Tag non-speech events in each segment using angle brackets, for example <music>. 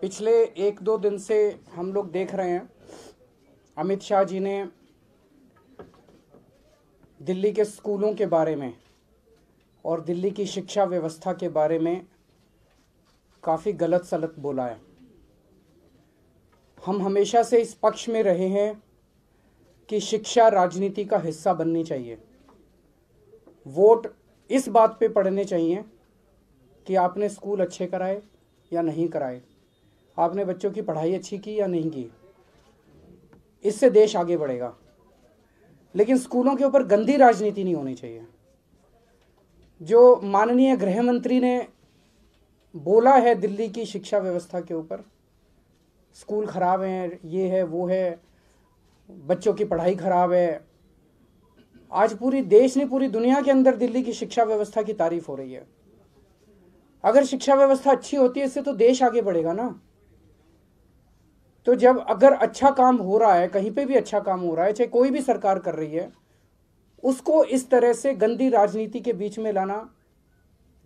पिछले एक दो दिन से हम लोग देख रहे हैं अमित शाह जी ने दिल्ली के स्कूलों के बारे में और दिल्ली की शिक्षा व्यवस्था के बारे में काफ़ी गलत सलत बोला है हम हमेशा से इस पक्ष में रहे हैं कि शिक्षा राजनीति का हिस्सा बननी चाहिए वोट इस बात पे पड़ने चाहिए कि आपने स्कूल अच्छे कराए या नहीं कराए आपने बच्चों की पढ़ाई अच्छी की या नहीं की इससे देश आगे बढ़ेगा लेकिन स्कूलों के ऊपर गंदी राजनीति नहीं होनी चाहिए जो माननीय गृह मंत्री ने बोला है दिल्ली की शिक्षा व्यवस्था के ऊपर स्कूल ख़राब हैं ये है वो है बच्चों की पढ़ाई ख़राब है आज पूरी देश ने पूरी दुनिया के अंदर दिल्ली की शिक्षा व्यवस्था की तारीफ हो रही है अगर शिक्षा व्यवस्था अच्छी होती है इससे तो देश आगे बढ़ेगा ना तो जब अगर अच्छा काम हो रहा है कहीं पे भी अच्छा काम हो रहा है चाहे कोई भी सरकार कर रही है उसको इस तरह से गंदी राजनीति के बीच में लाना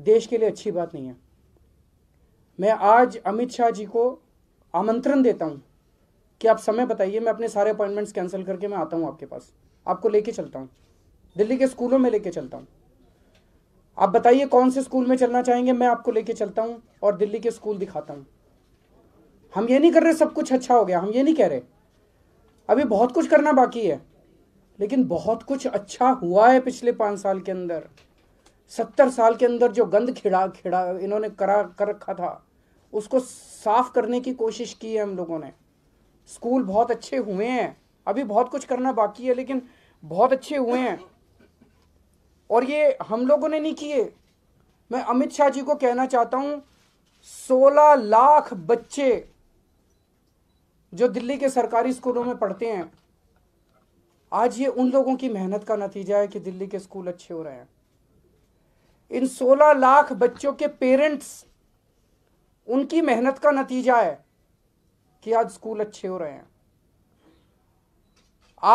देश के लिए अच्छी बात नहीं है मैं आज अमित शाह जी को आमंत्रण देता हूँ कि आप समय बताइए मैं अपने सारे अपॉइंटमेंट्स कैंसिल करके मैं आता हूँ आपके पास आपको लेके चलता हूँ दिल्ली के स्कूलों में लेके चलता हूँ आप बताइए कौन से स्कूल में चलना चाहेंगे मैं आपको लेके चलता हूँ और दिल्ली के स्कूल दिखाता हूँ हम ये नहीं कर रहे सब कुछ अच्छा हो गया हम ये नहीं कह रहे अभी बहुत कुछ करना बाकी है लेकिन बहुत कुछ अच्छा हुआ है पिछले पाँच साल के अंदर सत्तर साल के अंदर जो गंद खिड़ा खिड़ा इन्होंने करा कर रखा था उसको साफ करने की कोशिश की है हम लोगों ने स्कूल बहुत अच्छे हुए हैं अभी बहुत कुछ करना बाकी है लेकिन बहुत अच्छे हुए हैं और ये हम लोगों ने नहीं किए मैं अमित शाह जी को कहना चाहता हूँ सोलह लाख बच्चे जो दिल्ली के सरकारी स्कूलों में पढ़ते हैं आज ये उन लोगों की मेहनत का नतीजा है कि दिल्ली के स्कूल अच्छे हो रहे हैं इन 16 लाख बच्चों के पेरेंट्स उनकी मेहनत का नतीजा है कि आज स्कूल अच्छे हो रहे हैं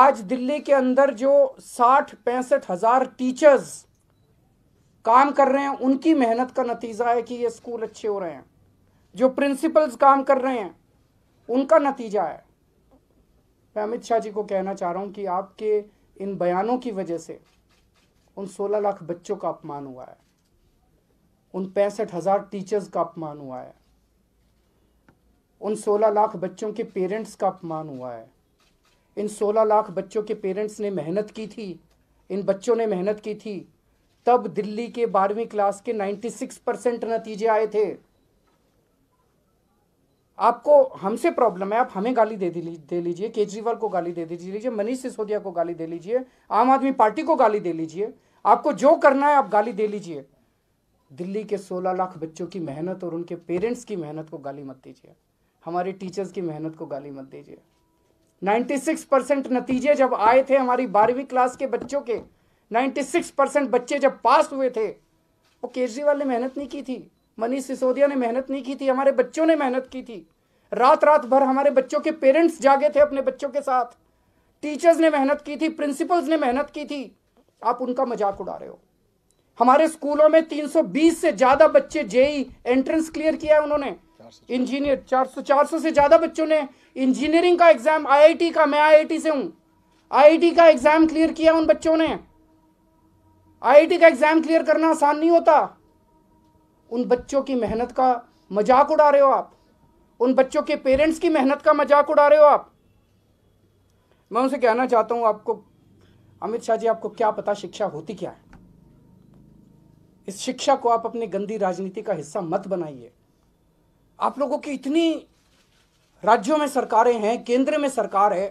आज दिल्ली के अंदर जो साठ पैंसठ हजार टीचर्स काम कर रहे हैं उनकी मेहनत का नतीजा है कि ये स्कूल अच्छे हो रहे हैं जो प्रिंसिपल्स काम कर रहे हैं उनका नतीजा है मैं अमित शाह जी को कहना चाह रहा हूँ कि आपके इन बयानों की वजह से उन 16 लाख बच्चों का अपमान हुआ है उन पैंसठ हज़ार टीचर्स का अपमान हुआ है उन 16 लाख बच्चों के पेरेंट्स का अपमान हुआ है इन 16 लाख बच्चों के पेरेंट्स ने मेहनत की थी इन बच्चों ने मेहनत की थी तब दिल्ली के बारहवीं क्लास के 96 परसेंट नतीजे आए थे आपको हमसे प्रॉब्लम है आप हमें गाली दे दे लीजिए केजरीवाल को गाली दे दीजिए मनीष सिसोदिया को गाली दे लीजिए आम आदमी पार्टी को गाली दे लीजिए आपको जो करना है आप गाली दे लीजिए दिल्ली के 16 लाख बच्चों की मेहनत और उनके पेरेंट्स की मेहनत को गाली मत दीजिए हमारे टीचर्स की मेहनत को गाली मत दीजिए 96 परसेंट नतीजे जब आए थे हमारी बारहवीं क्लास के बच्चों के 96 परसेंट बच्चे जब पास हुए थे वो केजरीवाल ने मेहनत नहीं की थी मनीष सिसोदिया ने मेहनत नहीं की थी हमारे बच्चों ने मेहनत की थी रात रात भर हमारे बच्चों के पेरेंट्स जागे थे अपने बच्चों के साथ टीचर्स ने मेहनत की थी प्रिंसिपल्स ने मेहनत की थी आप उनका मजाक उड़ा रहे हो हमारे स्कूलों में 320 से ज्यादा बच्चे जेई एंट्रेंस क्लियर किया है उन्होंने इंजीनियर 400 400 से ज्यादा बच्चों ने इंजीनियरिंग का एग्जाम आईआईटी का मैं आईआईटी से हूं आईआईटी का एग्जाम क्लियर किया उन बच्चों ने आईआईटी का एग्जाम क्लियर करना आसान नहीं होता उन बच्चों की मेहनत का मजाक उड़ा रहे हो आप उन बच्चों के पेरेंट्स की मेहनत का मजाक उड़ा रहे हो आप मैं उनसे कहना चाहता हूं आपको अमित शाह जी आपको क्या पता शिक्षा होती क्या है इस शिक्षा को आप अपनी गंदी राजनीति का हिस्सा मत बनाइए आप लोगों की इतनी राज्यों में सरकारें हैं केंद्र में सरकार है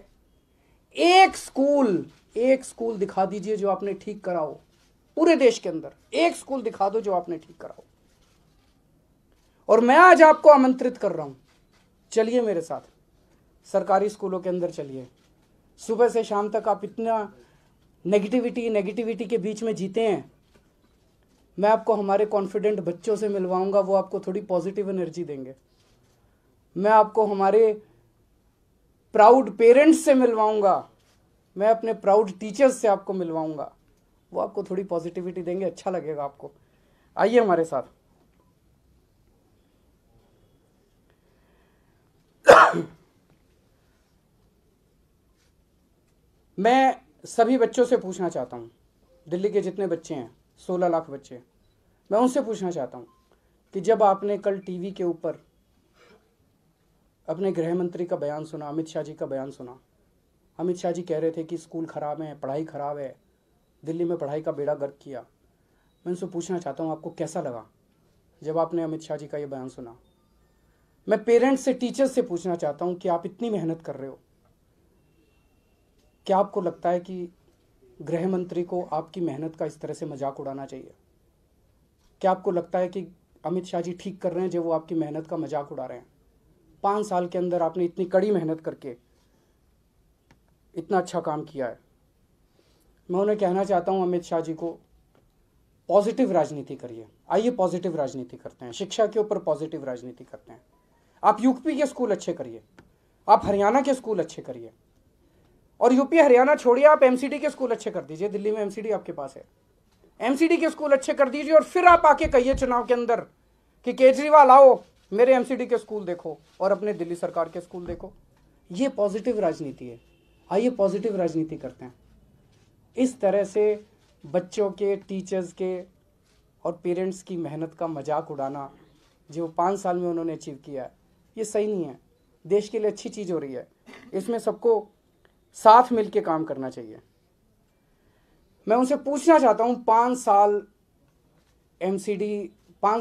एक स्कूल एक स्कूल दिखा दीजिए जो आपने ठीक कराओ पूरे देश के अंदर एक स्कूल दिखा दो जो आपने ठीक कराओ और मैं आज आपको आमंत्रित कर रहा हूँ चलिए मेरे साथ सरकारी स्कूलों के अंदर चलिए सुबह से शाम तक आप इतना नेगेटिविटी नेगेटिविटी के बीच में जीते हैं मैं आपको हमारे कॉन्फिडेंट बच्चों से मिलवाऊंगा वो आपको थोड़ी पॉजिटिव एनर्जी देंगे मैं आपको हमारे प्राउड पेरेंट्स से मिलवाऊंगा मैं अपने प्राउड टीचर्स से आपको मिलवाऊंगा वो आपको थोड़ी पॉजिटिविटी देंगे अच्छा लगेगा आपको आइए हमारे साथ <coughs> मैं सभी बच्चों से पूछना चाहता हूँ दिल्ली के जितने बच्चे हैं सोलह लाख बच्चे मैं उनसे पूछना चाहता हूँ कि जब आपने कल टीवी के ऊपर अपने गृह मंत्री का बयान सुना अमित शाह जी का बयान सुना अमित शाह जी कह रहे थे कि स्कूल ख़राब है पढ़ाई ख़राब है दिल्ली में पढ़ाई का बेड़ा गर्क किया मैं उनसे पूछना चाहता हूँ आपको कैसा लगा जब आपने अमित शाह जी का ये बयान सुना मैं पेरेंट्स से टीचर्स से पूछना चाहता हूँ कि आप इतनी मेहनत कर रहे हो क्या आपको लगता है कि गृह मंत्री को आपकी मेहनत का इस तरह से मजाक उड़ाना चाहिए क्या आपको लगता है कि अमित शाह जी ठीक कर रहे हैं जब वो आपकी मेहनत का मजाक उड़ा रहे हैं पाँच साल के अंदर आपने इतनी कड़ी मेहनत करके इतना अच्छा काम किया है मैं उन्हें कहना चाहता हूँ अमित शाह जी को पॉजिटिव राजनीति करिए आइए पॉजिटिव राजनीति करते हैं शिक्षा के ऊपर पॉजिटिव राजनीति करते हैं आप यूपी के स्कूल अच्छे करिए आप हरियाणा के स्कूल अच्छे करिए और यूपी हरियाणा छोड़िए आप एमसीडी के स्कूल अच्छे कर दीजिए दिल्ली में एमसीडी आपके पास है एमसीडी के स्कूल अच्छे कर दीजिए और फिर आप आके कहिए चुनाव के अंदर कि केजरीवाल आओ मेरे एमसीडी के स्कूल देखो और अपने दिल्ली सरकार के स्कूल देखो ये पॉजिटिव राजनीति है आइए हाँ, पॉजिटिव राजनीति करते हैं इस तरह से बच्चों के टीचर्स के और पेरेंट्स की मेहनत का मजाक उड़ाना जो पाँच साल में उन्होंने अचीव किया है ये सही नहीं है देश के लिए अच्छी चीज़ हो रही है इसमें सबको साथ मिलकर काम करना चाहिए मैं उनसे पूछना चाहता हूं पांच साल एम सी डी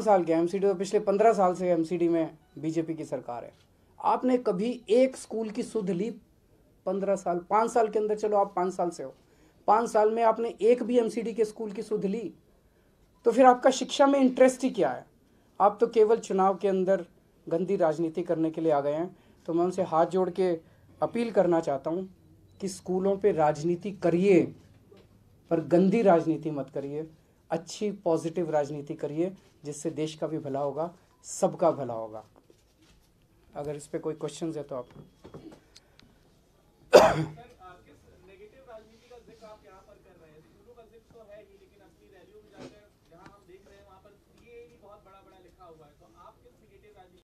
साल के एम सी डी तो पिछले पंद्रह साल से एम सी डी में बीजेपी की सरकार है आपने कभी एक स्कूल की सुध ली पंद्रह साल पाँच साल के अंदर चलो आप पांच साल से हो पांच साल में आपने एक भी एम के स्कूल की सुध ली तो फिर आपका शिक्षा में इंटरेस्ट ही क्या है आप तो केवल चुनाव के अंदर गंदी राजनीति करने के लिए आ गए हैं तो मैं उनसे हाथ जोड़ के अपील करना चाहता हूँ कि स्कूलों पे राजनीति करिए पर गंदी राजनीति मत करिए अच्छी पॉजिटिव राजनीति करिए जिससे देश का भी भला होगा सबका भला होगा अगर इस पर कोई क्वेश्चन है तो आप